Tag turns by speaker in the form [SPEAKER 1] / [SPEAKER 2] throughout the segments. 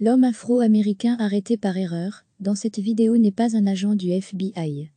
[SPEAKER 1] L'homme afro-américain arrêté par erreur dans cette vidéo n'est pas un agent du FBI.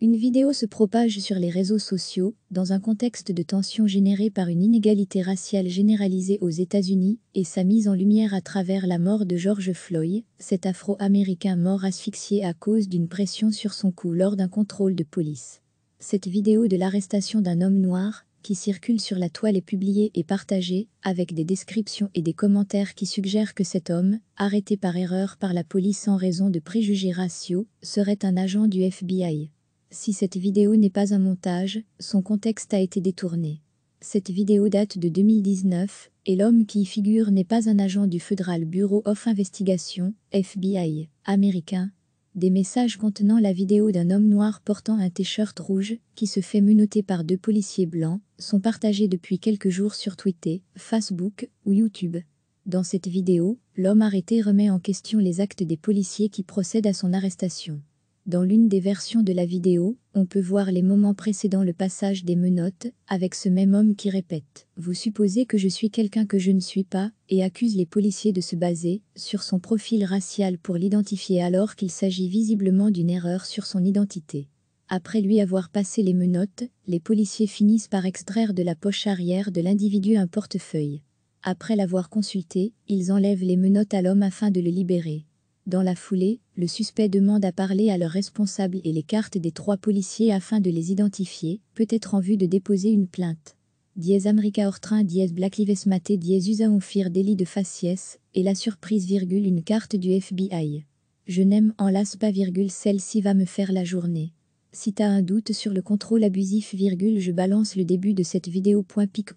[SPEAKER 1] Une vidéo se propage sur les réseaux sociaux dans un contexte de tension générée par une inégalité raciale généralisée aux États-Unis et sa mise en lumière à travers la mort de George Floyd, cet afro-américain mort asphyxié à cause d'une pression sur son cou lors d'un contrôle de police. Cette vidéo de l'arrestation d'un homme noir qui circule sur la toile est publié et partagé, avec des descriptions et des commentaires qui suggèrent que cet homme, arrêté par erreur par la police en raison de préjugés raciaux, serait un agent du FBI. Si cette vidéo n'est pas un montage, son contexte a été détourné. Cette vidéo date de 2019, et l'homme qui y figure n'est pas un agent du Federal Bureau of Investigation, FBI, américain, des messages contenant la vidéo d'un homme noir portant un t-shirt rouge, qui se fait menoter par deux policiers blancs, sont partagés depuis quelques jours sur Twitter, Facebook ou YouTube. Dans cette vidéo, l'homme arrêté remet en question les actes des policiers qui procèdent à son arrestation. Dans l'une des versions de la vidéo, on peut voir les moments précédant le passage des menottes, avec ce même homme qui répète « Vous supposez que je suis quelqu'un que je ne suis pas » et accuse les policiers de se baser sur son profil racial pour l'identifier alors qu'il s'agit visiblement d'une erreur sur son identité. Après lui avoir passé les menottes, les policiers finissent par extraire de la poche arrière de l'individu un portefeuille. Après l'avoir consulté, ils enlèvent les menottes à l'homme afin de le libérer. Dans la foulée, le suspect demande à parler à leur responsable et les cartes des trois policiers afin de les identifier, peut-être en vue de déposer une plainte. Dies America Ortrain, Black Lives Maté, dies Usaonfir délit de faciès, et la surprise virgule une carte du FBI. Je n'aime en pas virgule celle-ci va me faire la journée. Si t'as un doute sur le contrôle abusif virgule je balance le début de cette vidéo point pic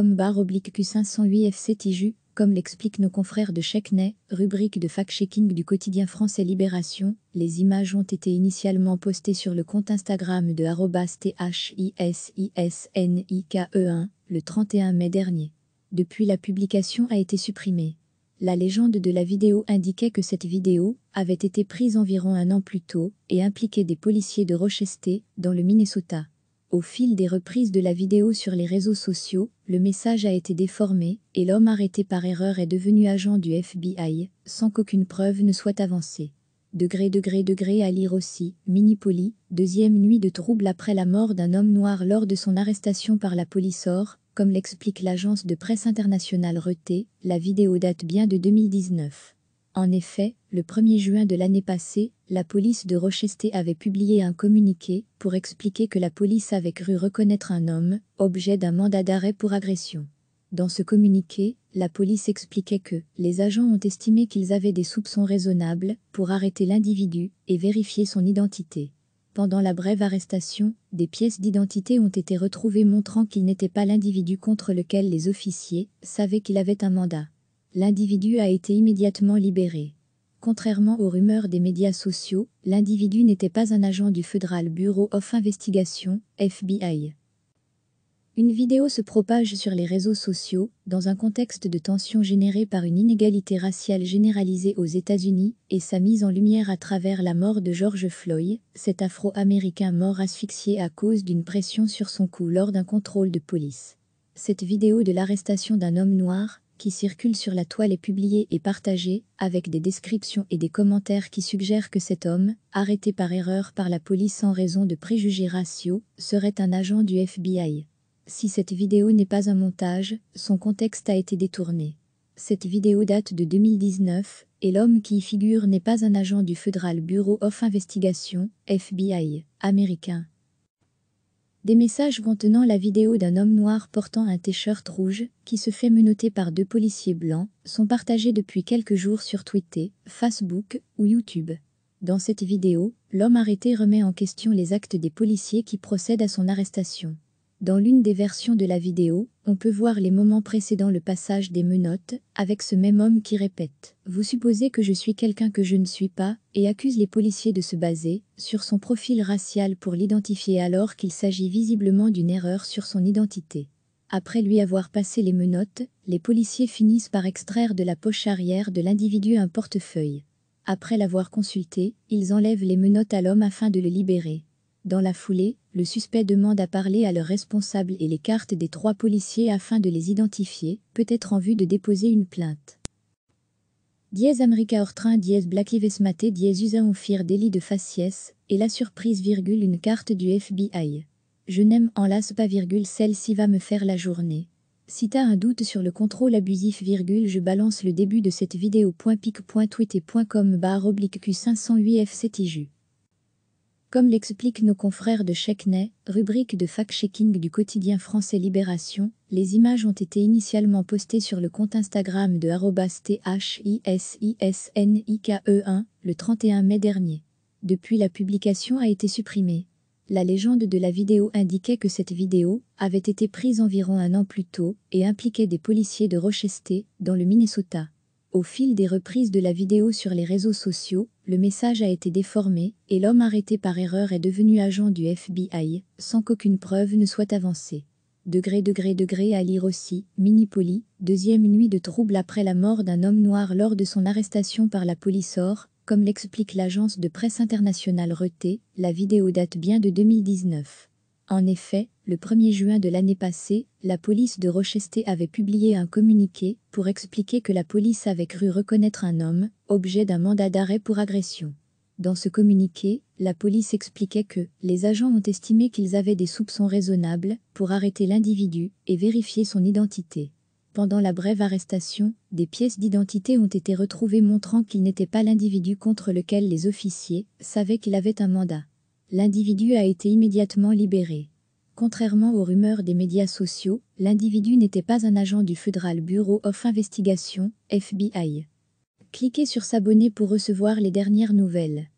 [SPEAKER 1] barre oblique q508 fc comme l'expliquent nos confrères de Chekney, rubrique de fact-checking du quotidien français Libération, les images ont été initialement postées sur le compte Instagram de @thisisnike1 le 31 mai dernier. Depuis, la publication a été supprimée. La légende de la vidéo indiquait que cette vidéo avait été prise environ un an plus tôt et impliquait des policiers de Rochester, dans le Minnesota. Au fil des reprises de la vidéo sur les réseaux sociaux, le message a été déformé et l'homme arrêté par erreur est devenu agent du FBI, sans qu'aucune preuve ne soit avancée. Degré, degré, degré à lire aussi, mini-poli, deuxième nuit de trouble après la mort d'un homme noir lors de son arrestation par la police or, comme l'explique l'agence de presse internationale Reté, la vidéo date bien de 2019. En effet, le 1er juin de l'année passée, la police de Rochester avait publié un communiqué pour expliquer que la police avait cru reconnaître un homme, objet d'un mandat d'arrêt pour agression. Dans ce communiqué, la police expliquait que les agents ont estimé qu'ils avaient des soupçons raisonnables pour arrêter l'individu et vérifier son identité. Pendant la brève arrestation, des pièces d'identité ont été retrouvées montrant qu'il n'était pas l'individu contre lequel les officiers savaient qu'il avait un mandat. L'individu a été immédiatement libéré. Contrairement aux rumeurs des médias sociaux, l'individu n'était pas un agent du Federal Bureau of Investigation, FBI. Une vidéo se propage sur les réseaux sociaux, dans un contexte de tension générée par une inégalité raciale généralisée aux États-Unis, et sa mise en lumière à travers la mort de George Floyd, cet Afro-Américain mort asphyxié à cause d'une pression sur son cou lors d'un contrôle de police. Cette vidéo de l'arrestation d'un homme noir, qui circule sur la toile est publié et partagé, avec des descriptions et des commentaires qui suggèrent que cet homme, arrêté par erreur par la police en raison de préjugés raciaux, serait un agent du FBI. Si cette vidéo n'est pas un montage, son contexte a été détourné. Cette vidéo date de 2019, et l'homme qui y figure n'est pas un agent du Federal Bureau of Investigation, FBI, américain. Des messages contenant la vidéo d'un homme noir portant un t-shirt rouge, qui se fait menotter par deux policiers blancs, sont partagés depuis quelques jours sur Twitter, Facebook ou YouTube. Dans cette vidéo, l'homme arrêté remet en question les actes des policiers qui procèdent à son arrestation. Dans l'une des versions de la vidéo, on peut voir les moments précédant le passage des menottes, avec ce même homme qui répète « Vous supposez que je suis quelqu'un que je ne suis pas » et accuse les policiers de se baser sur son profil racial pour l'identifier alors qu'il s'agit visiblement d'une erreur sur son identité. Après lui avoir passé les menottes, les policiers finissent par extraire de la poche arrière de l'individu un portefeuille. Après l'avoir consulté, ils enlèvent les menottes à l'homme afin de le libérer. Dans la foulée, le suspect demande à parler à leur responsable et les cartes des trois policiers afin de les identifier, peut-être en vue de déposer une plainte. Diez America Ortrain diez Blacklivesmate Dies dièse Usa Onfir délit de faciès, et la surprise virgule une carte du FBI. Je n'aime en pas virgule celle-ci va me faire la journée. Si t'as un doute sur le contrôle abusif virgule je balance le début de cette vidéo point pic point tweet et com barre oblique q508 comme l'expliquent nos confrères de Checkney, rubrique de fact-checking du quotidien français Libération, les images ont été initialement postées sur le compte Instagram de thisisnike 1 e le 31 mai dernier. Depuis la publication a été supprimée. La légende de la vidéo indiquait que cette vidéo avait été prise environ un an plus tôt et impliquait des policiers de Rochester, dans le Minnesota. Au fil des reprises de la vidéo sur les réseaux sociaux, le message a été déformé et l'homme arrêté par erreur est devenu agent du FBI, sans qu'aucune preuve ne soit avancée. Degré, degré, degré à lire aussi, Minipoli, deuxième nuit de trouble après la mort d'un homme noir lors de son arrestation par la police or, comme l'explique l'agence de presse internationale Reuters, la vidéo date bien de 2019. En effet, le 1er juin de l'année passée, la police de Rochester avait publié un communiqué pour expliquer que la police avait cru reconnaître un homme, objet d'un mandat d'arrêt pour agression. Dans ce communiqué, la police expliquait que les agents ont estimé qu'ils avaient des soupçons raisonnables pour arrêter l'individu et vérifier son identité. Pendant la brève arrestation, des pièces d'identité ont été retrouvées montrant qu'il n'était pas l'individu contre lequel les officiers savaient qu'il avait un mandat. L'individu a été immédiatement libéré. Contrairement aux rumeurs des médias sociaux, l'individu n'était pas un agent du Federal Bureau of Investigation, FBI. Cliquez sur S'abonner pour recevoir les dernières nouvelles.